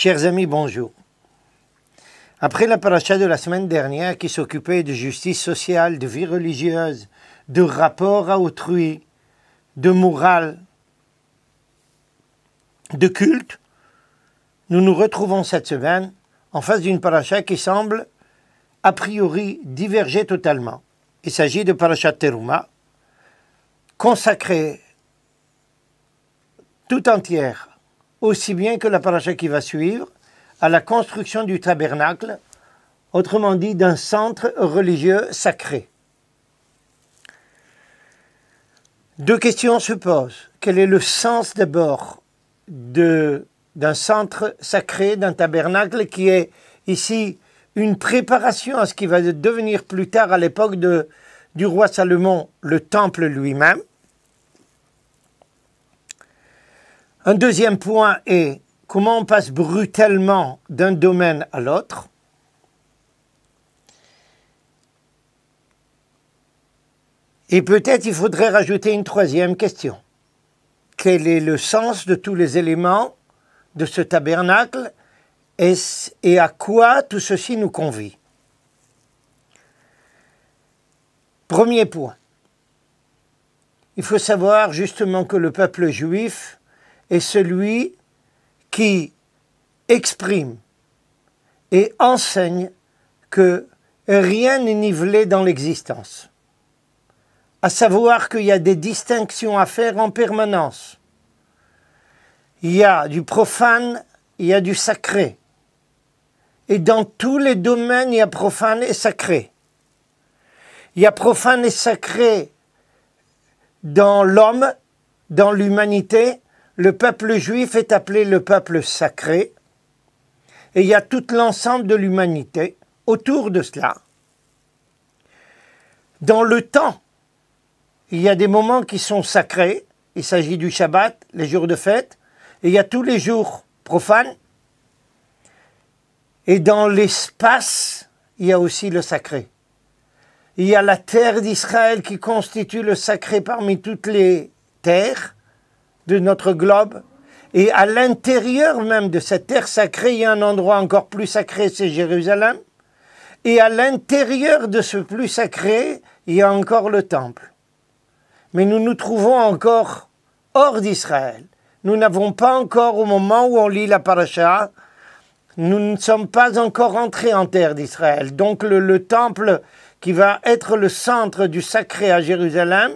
Chers amis, bonjour. Après la paracha de la semaine dernière qui s'occupait de justice sociale, de vie religieuse, de rapport à autrui, de morale, de culte, nous nous retrouvons cette semaine en face d'une paracha qui semble a priori diverger totalement. Il s'agit de paracha Teruma, consacrée tout entière aussi bien que la paracha qui va suivre, à la construction du tabernacle, autrement dit d'un centre religieux sacré. Deux questions se posent. Quel est le sens d'abord d'un centre sacré, d'un tabernacle qui est ici une préparation à ce qui va devenir plus tard à l'époque du roi Salomon, le temple lui-même Un deuxième point est comment on passe brutalement d'un domaine à l'autre. Et peut-être il faudrait rajouter une troisième question. Quel est le sens de tous les éléments de ce tabernacle et à quoi tout ceci nous convie Premier point. Il faut savoir justement que le peuple juif est celui qui exprime et enseigne que rien n'est nivelé dans l'existence. À savoir qu'il y a des distinctions à faire en permanence. Il y a du profane, il y a du sacré. Et dans tous les domaines, il y a profane et sacré. Il y a profane et sacré dans l'homme, dans l'humanité, le peuple juif est appelé le peuple sacré, et il y a tout l'ensemble de l'humanité autour de cela. Dans le temps, il y a des moments qui sont sacrés, il s'agit du Shabbat, les jours de fête, et il y a tous les jours profanes. Et dans l'espace, il y a aussi le sacré. Il y a la terre d'Israël qui constitue le sacré parmi toutes les terres de notre globe. Et à l'intérieur même de cette terre sacrée, il y a un endroit encore plus sacré, c'est Jérusalem. Et à l'intérieur de ce plus sacré, il y a encore le temple. Mais nous nous trouvons encore hors d'Israël. Nous n'avons pas encore, au moment où on lit la paracha, nous ne sommes pas encore entrés en terre d'Israël. Donc le temple qui va être le centre du sacré à Jérusalem,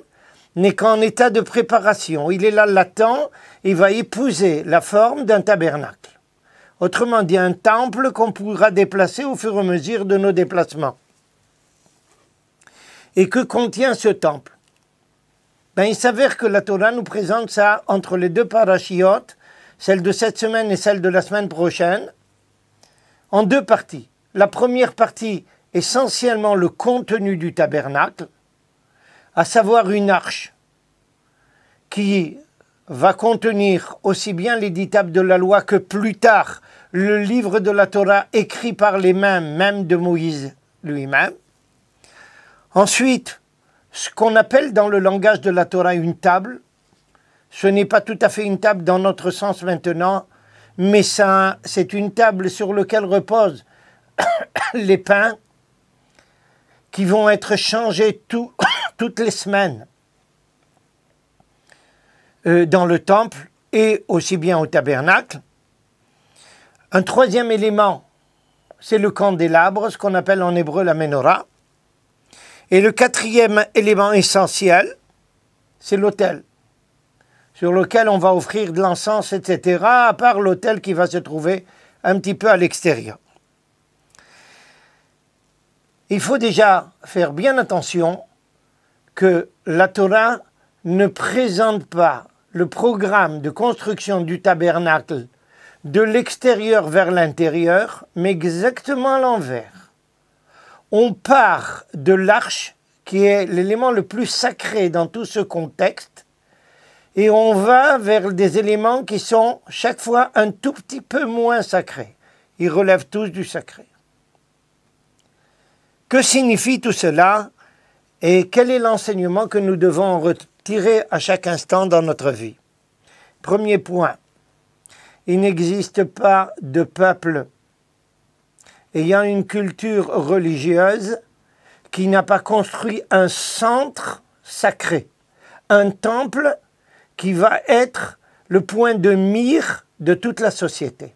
n'est qu'en état de préparation. Il est là latent et va épouser la forme d'un tabernacle. Autrement dit, un temple qu'on pourra déplacer au fur et à mesure de nos déplacements. Et que contient ce temple ben, Il s'avère que la Torah nous présente ça entre les deux parachiotes, celle de cette semaine et celle de la semaine prochaine, en deux parties. La première partie, essentiellement le contenu du tabernacle, à savoir une arche qui va contenir aussi bien l'éditable de la loi que plus tard le livre de la Torah écrit par les mains même de Moïse lui-même. Ensuite, ce qu'on appelle dans le langage de la Torah une table, ce n'est pas tout à fait une table dans notre sens maintenant, mais c'est une table sur laquelle reposent les pains, qui vont être changés toutes les semaines euh, dans le temple et aussi bien au tabernacle. Un troisième élément, c'est le candélabre, ce qu'on appelle en hébreu la menorah. Et le quatrième élément essentiel, c'est l'autel, sur lequel on va offrir de l'encens, etc., à part l'autel qui va se trouver un petit peu à l'extérieur il faut déjà faire bien attention que la Torah ne présente pas le programme de construction du tabernacle de l'extérieur vers l'intérieur, mais exactement l'envers. On part de l'arche, qui est l'élément le plus sacré dans tout ce contexte, et on va vers des éléments qui sont chaque fois un tout petit peu moins sacrés. Ils relèvent tous du sacré. Que signifie tout cela et quel est l'enseignement que nous devons retirer à chaque instant dans notre vie Premier point, il n'existe pas de peuple ayant une culture religieuse qui n'a pas construit un centre sacré, un temple qui va être le point de mire de toute la société.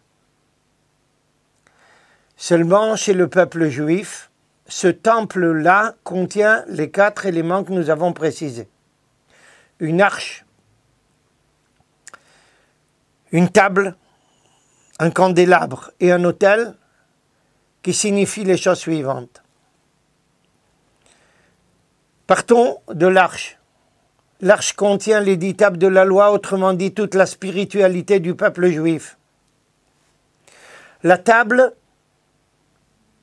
Seulement chez le peuple juif, ce temple-là contient les quatre éléments que nous avons précisés. Une arche, une table, un candélabre et un autel qui signifient les choses suivantes. Partons de l'arche. L'arche contient les dix tables de la loi, autrement dit toute la spiritualité du peuple juif. La table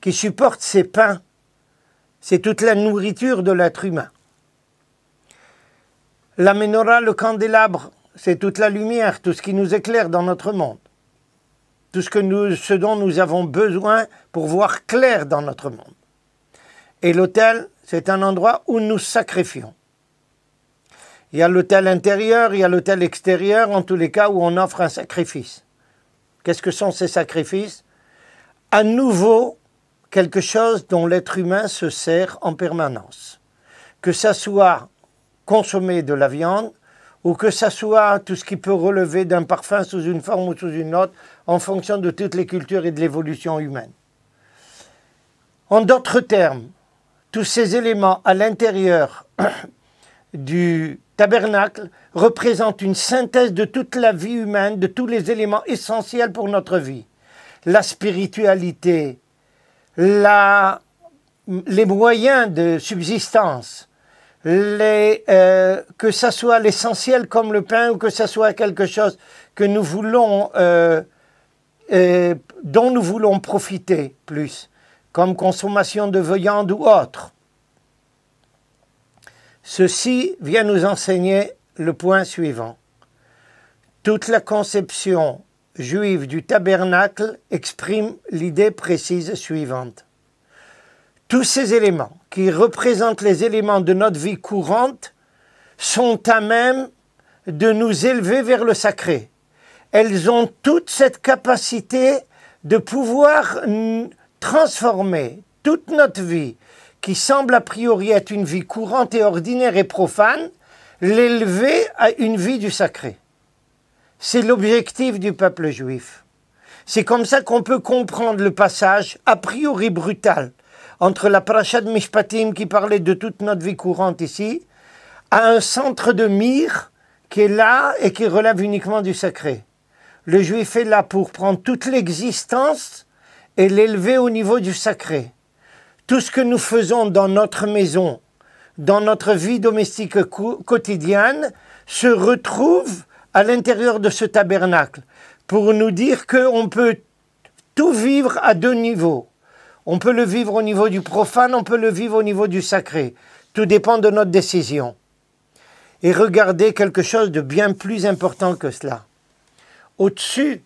qui supporte ses pains c'est toute la nourriture de l'être humain. La menorah, le candélabre, c'est toute la lumière, tout ce qui nous éclaire dans notre monde. Tout ce, que nous, ce dont nous avons besoin pour voir clair dans notre monde. Et l'autel, c'est un endroit où nous sacrifions. Il y a l'autel intérieur, il y a l'autel extérieur, en tous les cas où on offre un sacrifice. Qu'est-ce que sont ces sacrifices À nouveau, quelque chose dont l'être humain se sert en permanence. Que ça soit consommer de la viande ou que ça soit tout ce qui peut relever d'un parfum sous une forme ou sous une autre, en fonction de toutes les cultures et de l'évolution humaine. En d'autres termes, tous ces éléments à l'intérieur du tabernacle représentent une synthèse de toute la vie humaine, de tous les éléments essentiels pour notre vie. La spiritualité, les moyens de subsistance, euh, que ça soit l'essentiel comme le pain ou que ça soit quelque chose que nous voulons, euh, euh, dont nous voulons profiter plus, comme consommation de viande ou autre. Ceci vient nous enseigner le point suivant. Toute la conception juive du tabernacle exprime l'idée précise suivante. Tous ces éléments qui représentent les éléments de notre vie courante sont à même de nous élever vers le sacré. Elles ont toute cette capacité de pouvoir transformer toute notre vie, qui semble a priori être une vie courante et ordinaire et profane, l'élever à une vie du sacré. C'est l'objectif du peuple juif. C'est comme ça qu'on peut comprendre le passage a priori brutal entre la paracha de Mishpatim qui parlait de toute notre vie courante ici à un centre de mire qui est là et qui relève uniquement du sacré. Le juif est là pour prendre toute l'existence et l'élever au niveau du sacré. Tout ce que nous faisons dans notre maison, dans notre vie domestique quotidienne, se retrouve à l'intérieur de ce tabernacle pour nous dire qu'on peut tout vivre à deux niveaux. On peut le vivre au niveau du profane, on peut le vivre au niveau du sacré. Tout dépend de notre décision. Et regardez quelque chose de bien plus important que cela. Au-dessus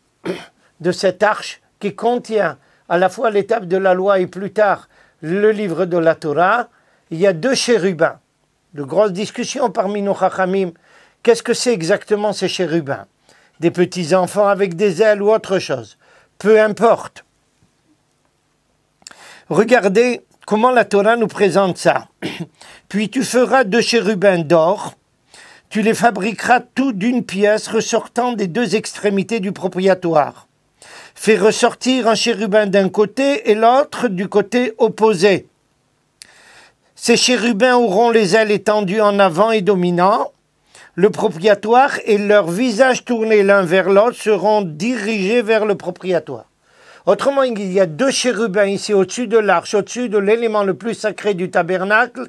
de cette arche qui contient à la fois l'étape de la loi et plus tard le livre de la Torah, il y a deux chérubins. De grosses discussions parmi nos hachamim, Qu'est-ce que c'est exactement ces chérubins Des petits enfants avec des ailes ou autre chose Peu importe. Regardez comment la Torah nous présente ça. Puis tu feras deux chérubins d'or, tu les fabriqueras tous d'une pièce ressortant des deux extrémités du propriatoire. Fais ressortir un chérubin d'un côté et l'autre du côté opposé. Ces chérubins auront les ailes étendues en avant et dominant, le propriatoire et leurs visages tournés l'un vers l'autre seront dirigés vers le propriatoire. Autrement, il y a deux chérubins ici au-dessus de l'arche, au-dessus de l'élément le plus sacré du tabernacle,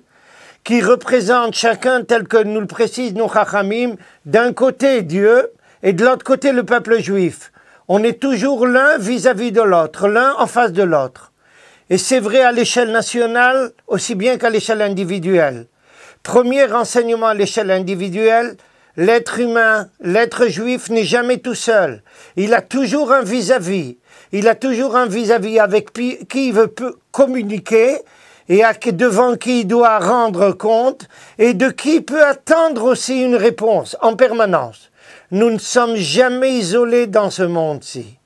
qui représentent chacun, tel que nous le précise nos Chachamim, d'un côté Dieu et de l'autre côté le peuple juif. On est toujours l'un vis-à-vis de l'autre, l'un en face de l'autre. Et c'est vrai à l'échelle nationale aussi bien qu'à l'échelle individuelle. Premier renseignement à l'échelle individuelle, l'être humain, l'être juif n'est jamais tout seul. Il a toujours un vis-à-vis. Il a toujours un vis-à-vis avec qui il veut communiquer et devant qui il doit rendre compte et de qui il peut attendre aussi une réponse en permanence. Nous ne sommes jamais isolés dans ce monde-ci.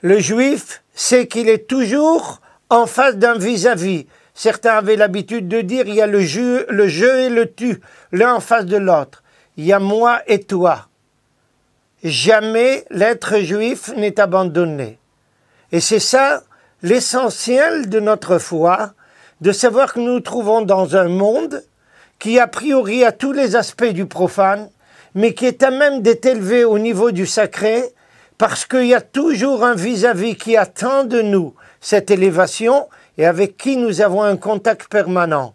Le juif sait qu'il est toujours en face d'un vis-à-vis. Certains avaient l'habitude de dire il y a le jeu, le jeu et le tu, l'un en face de l'autre. Il y a moi et toi. Jamais l'être juif n'est abandonné. Et c'est ça l'essentiel de notre foi, de savoir que nous nous trouvons dans un monde qui a priori a tous les aspects du profane, mais qui est à même d'être élevé au niveau du sacré, parce qu'il y a toujours un vis à -vis qui attend de nous cette élévation, et avec qui nous avons un contact permanent.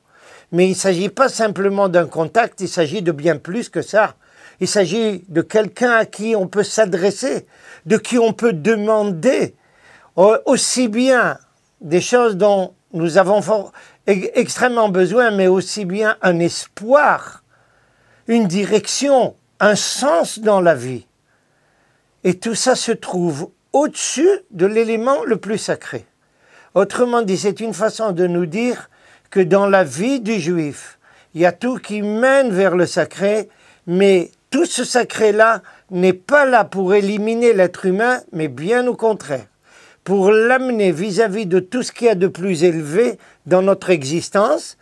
Mais il ne s'agit pas simplement d'un contact, il s'agit de bien plus que ça. Il s'agit de quelqu'un à qui on peut s'adresser, de qui on peut demander aussi bien des choses dont nous avons e, extrêmement besoin, mais aussi bien un espoir, une direction, un sens dans la vie. Et tout ça se trouve au-dessus de l'élément le plus sacré. Autrement dit, c'est une façon de nous dire que dans la vie du juif, il y a tout qui mène vers le sacré, mais tout ce sacré-là n'est pas là pour éliminer l'être humain, mais bien au contraire, pour l'amener vis-à-vis de tout ce qu'il y a de plus élevé dans notre existence,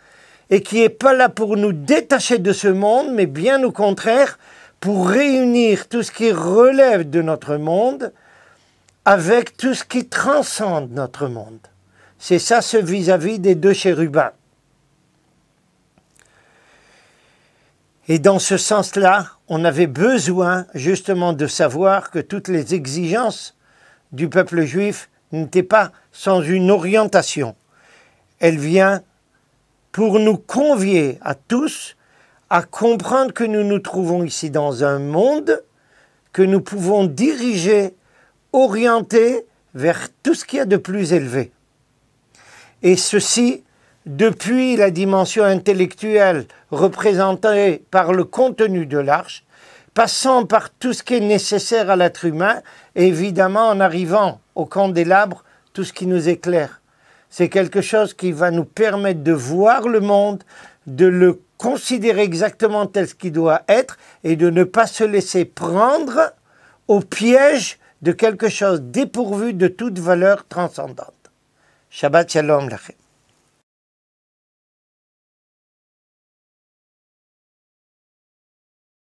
et qui n'est pas là pour nous détacher de ce monde, mais bien au contraire, pour réunir tout ce qui relève de notre monde avec tout ce qui transcende notre monde. C'est ça ce vis-à-vis des deux chérubins. Et dans ce sens-là, on avait besoin justement de savoir que toutes les exigences du peuple juif n'étaient pas sans une orientation. Elle vient pour nous convier à tous à comprendre que nous nous trouvons ici dans un monde que nous pouvons diriger, orienter vers tout ce qu'il y a de plus élevé et ceci depuis la dimension intellectuelle représentée par le contenu de l'arche, passant par tout ce qui est nécessaire à l'être humain, et évidemment en arrivant au candélabre, tout ce qui nous éclaire. C'est quelque chose qui va nous permettre de voir le monde, de le considérer exactement tel qu'il doit être, et de ne pas se laisser prendre au piège de quelque chose dépourvu de toute valeur transcendante. שבת שלום לכם.